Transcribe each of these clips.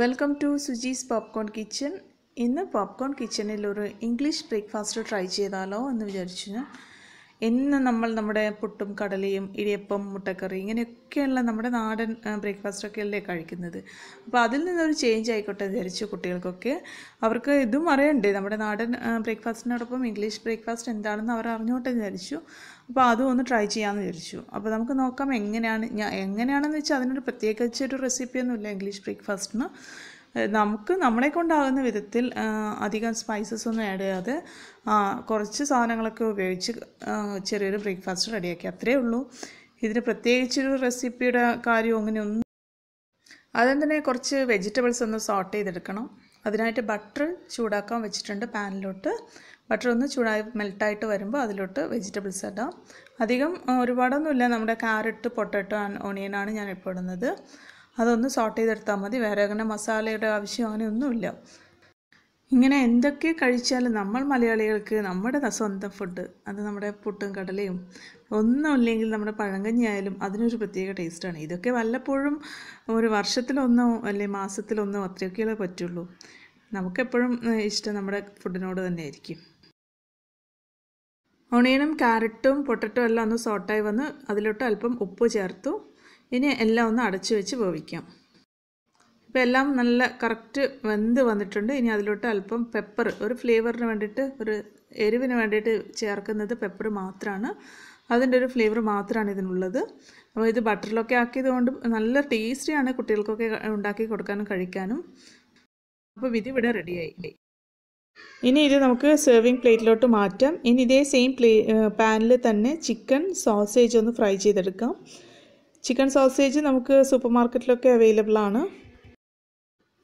welcome to Sujee's popcorn kitchen ഇന്ന് popcorn കിച്ചണിൽ ഒരു ഇംഗ്ലീഷ് ബ്രേക്ക്ഫാസ്റ്റ് ട്രൈ ചെയ്താലോ എന്ന് വിചാരിച്ചു എന്ന് നമ്മൾ നമ്മുടെ പുട്ടും കടലയും ഇടിയപ്പം മുട്ടക്കറി ഇങ്ങനെയൊക്കെയുള്ള നമ്മുടെ നാടൻ ബ്രേക്ക്ഫാസ്റ്റൊക്കെ അല്ലേ കഴിക്കുന്നത് അപ്പോൾ അതിൽ നിന്നൊരു ചേഞ്ച് ആയിക്കോട്ടെ വിചാരിച്ചു കുട്ടികൾക്കൊക്കെ അവർക്ക് ഇതും അറിയണ്ടേ നമ്മുടെ നാടൻ ബ്രേക്ക്ഫാസ്റ്റിനോടൊപ്പം ഇംഗ്ലീഷ് ബ്രേക്ക്ഫാസ്റ്റ് എന്താണെന്ന് അവർ അറിഞ്ഞോട്ടെ വിചാരിച്ചു അപ്പോൾ അതും ഒന്ന് ട്രൈ ചെയ്യാമെന്ന് വിചാരിച്ചു അപ്പോൾ നമുക്ക് നോക്കാം എങ്ങനെയാണ് ഞാൻ എങ്ങനെയാണെന്ന് വെച്ചാൽ അതിനൊരു പ്രത്യേകിച്ചൊരു റെസിപ്പിയൊന്നുമില്ല ഇംഗ്ലീഷ് ബ്രേക്ക്ഫാസ്റ്റിന് നമുക്ക് നമ്മളെ കൊണ്ടാകുന്ന വിധത്തിൽ അധികം സ്പൈസസ് ഒന്നും ആഡ് ചെയ്യാതെ കുറച്ച് സാധനങ്ങളൊക്കെ ഉപയോഗിച്ച് ചെറിയൊരു ബ്രേക്ക്ഫാസ്റ്റ് റെഡിയാക്കി അത്രയേ ഉള്ളൂ ഇതിന് പ്രത്യേകിച്ചൊരു റെസിപ്പിയുടെ കാര്യവും അങ്ങനെയൊന്നും ആദ്യം തന്നെ കുറച്ച് വെജിറ്റബിൾസ് ഒന്ന് സോട്ട് ചെയ്തെടുക്കണം അതിനായിട്ട് ബട്ടർ ചൂടാക്കാൻ വെച്ചിട്ടുണ്ട് പാനിലോട്ട് ബട്ടർ ഒന്ന് ചൂടായി മെൽട്ടായിട്ട് വരുമ്പോൾ അതിലോട്ട് വെജിറ്റബിൾസ് ഇടാം അധികം ഒരുപാടൊന്നുമില്ല നമ്മുടെ ക്യാരറ്റ് പൊട്ടറ്റോ ഓണിയനാണ് ഞാൻ ഇപ്പോൾ ഇടുന്നത് അതൊന്ന് സോട്ട് ചെയ്തെടുത്താൽ മതി വേറെ അങ്ങനെ മസാലയുടെ ആവശ്യം അങ്ങനെയൊന്നുമില്ല ഇങ്ങനെ എന്തൊക്കെ കഴിച്ചാലും നമ്മൾ മലയാളികൾക്ക് നമ്മുടെ സ്വന്തം ഫുഡ് അത് നമ്മുടെ പുട്ടും കടലയും ഒന്നുമില്ലെങ്കിൽ നമ്മുടെ പഴങ്കഞ്ഞി ആയാലും അതിനൊരു പ്രത്യേക ടേസ്റ്റാണ് ഇതൊക്കെ വല്ലപ്പോഴും ഒരു വർഷത്തിലൊന്നോ അല്ലെ മാസത്തിലൊന്നോ അത്രയൊക്കെയേ പറ്റുള്ളൂ നമുക്കെപ്പോഴും ഇഷ്ടം നമ്മുടെ ഫുഡിനോട് തന്നെ ആയിരിക്കും ഒണിയനും ക്യാരറ്റും പൊട്ടറ്റോ എല്ലാം ഒന്ന് സോട്ടായി വന്ന് അതിലോട്ട് അല്പം ഉപ്പ് ചേർത്തു ഇനി എല്ലാം ഒന്ന് അടച്ചു വെച്ച് വേവിക്കാം ഇപ്പം എല്ലാം നല്ല കറക്റ്റ് വെന്ത് വന്നിട്ടുണ്ട് ഇനി അതിലോട്ട് അല്പം പെപ്പർ ഒരു ഫ്ലേവറിന് വേണ്ടിയിട്ട് ഒരു എരിവിന് വേണ്ടിയിട്ട് ചേർക്കുന്നത് പെപ്പർ മാത്രമാണ് അതിൻ്റെ ഒരു ഫ്ലേവർ മാത്രമാണ് ഇതിനുള്ളത് അപ്പോൾ ഇത് ബട്ടറിലൊക്കെ ആക്കിയതുകൊണ്ട് നല്ല ടേസ്റ്റിയാണ് കുട്ടികൾക്കൊക്കെ ഉണ്ടാക്കി കൊടുക്കാനും കഴിക്കാനും അപ്പോൾ വിധി ഇവിടെ റെഡിയായി ഇനി ഇത് നമുക്ക് സെർവിങ് പ്ലേറ്റിലോട്ട് മാറ്റാം ഇനി ഇതേ സെയിം പ്ലേ പാനിൽ തന്നെ ചിക്കൻ സോസേജ് ഒന്ന് ഫ്രൈ ചെയ്തെടുക്കാം ചിക്കൻ സോസേജ് നമുക്ക് സൂപ്പർ മാർക്കറ്റിലൊക്കെ അവൈലബിൾ ആണ്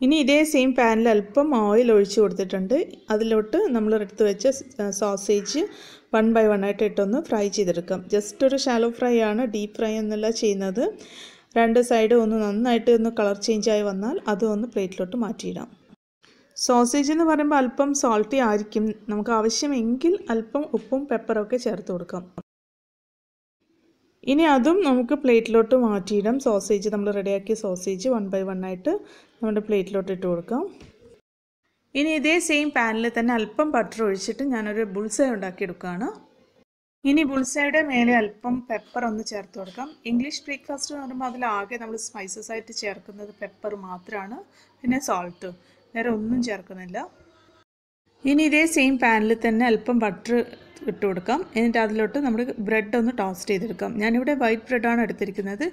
ഇനി ഇതേ സെയിം പാനിൽ അല്പം ഓയിൽ ഒഴിച്ച് കൊടുത്തിട്ടുണ്ട് അതിലോട്ട് നമ്മൾ എടുത്ത് വെച്ച സോസേജ് വൺ ബൈ വൺ ആയിട്ട് ഇട്ടൊന്ന് ഫ്രൈ ചെയ്തെടുക്കാം ജസ്റ്റ് ഒരു ഷാലോ ഫ്രൈ ആണ് ഡീപ്പ് ഫ്രൈ എന്നല്ല ചെയ്യുന്നത് രണ്ട് സൈഡും ഒന്ന് നന്നായിട്ട് ഒന്ന് കളർ ചേഞ്ചായി വന്നാൽ അതൊന്ന് പ്ലേറ്റിലോട്ട് മാറ്റിയിടാം സോസേജ് എന്ന് പറയുമ്പോൾ അല്പം സോൾട്ടി ആയിരിക്കും നമുക്ക് ആവശ്യമെങ്കിൽ അല്പം ഉപ്പും പെപ്പറൊക്കെ ഒക്കെ ചേർത്ത് കൊടുക്കാം ഇനി അതും നമുക്ക് പ്ലേറ്റിലോട്ട് മാറ്റിയിടാം സോസേജ് നമ്മൾ റെഡിയാക്കിയ സോസേജ് വൺ ബൈ വൺ ആയിട്ട് നമ്മുടെ പ്ലേറ്റിലോട്ട് ഇട്ട് കൊടുക്കാം ഇനി ഇതേ സെയിം പാനിൽ തന്നെ അല്പം ബട്ടർ ഒഴിച്ചിട്ട് ഞാനൊരു ഉണ്ടാക്കി ഉണ്ടാക്കിയെടുക്കുകയാണ് ഇനി ബുൾസായുടെ മേലെ അല്പം പെപ്പർ ഒന്ന് ചേർത്ത് കൊടുക്കാം ഇംഗ്ലീഷ് ബ്രേക്ക്ഫാസ്റ്റ് എന്ന് പറയുമ്പോൾ ആകെ നമ്മൾ സ്പൈസസ് ആയിട്ട് ചേർക്കുന്നത് പെപ്പർ മാത്രമാണ് പിന്നെ സോൾട്ട് വേറെ ഒന്നും ചേർക്കുന്നില്ല ഇനി ഇതേ സെയിം പാനിൽ തന്നെ അല്പം ബട്ടർ ഇട്ട് കൊടുക്കാം എന്നിട്ട് അതിലോട്ട് നമ്മൾ ബ്രെഡ് ഒന്ന് ടോസ്റ്റ് ചെയ്തെടുക്കാം ഞാനിവിടെ വൈറ്റ് ബ്രെഡാണ് എടുത്തിരിക്കുന്നത്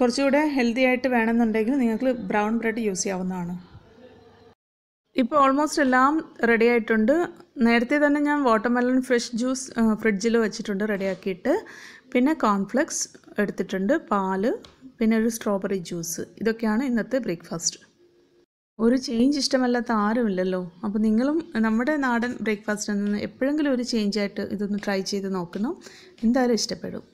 കുറച്ചുകൂടെ ഹെൽത്തി ആയിട്ട് വേണമെന്നുണ്ടെങ്കിൽ നിങ്ങൾക്ക് ബ്രൗൺ ബ്രെഡ് യൂസ് ചെയ്യാവുന്നതാണ് ഇപ്പോൾ ഓൾമോസ്റ്റ് എല്ലാം റെഡി ആയിട്ടുണ്ട് നേരത്തെ തന്നെ ഞാൻ വാട്ടർമെലൺ ഫ്രഷ് ജ്യൂസ് ഫ്രിഡ്ജിൽ വെച്ചിട്ടുണ്ട് റെഡിയാക്കിയിട്ട് പിന്നെ കോൺഫ്ലെക്സ് എടുത്തിട്ടുണ്ട് പാല് പിന്നെ ഒരു സ്ട്രോബെറി ജ്യൂസ് ഇതൊക്കെയാണ് ഇന്നത്തെ ബ്രേക്ക്ഫാസ്റ്റ് ഒരു ചേഞ്ച് ഇഷ്ടമല്ലാത്ത ആരുമില്ലല്ലോ അപ്പോൾ നിങ്ങളും നമ്മുടെ നാടൻ ബ്രേക്ക്ഫാസ്റ്റിൽ നിന്ന് എപ്പോഴെങ്കിലും ഒരു ചേഞ്ചായിട്ട് ഇതൊന്ന് ട്രൈ ചെയ്ത് നോക്കുന്നു എന്തായാലും ഇഷ്ടപ്പെടും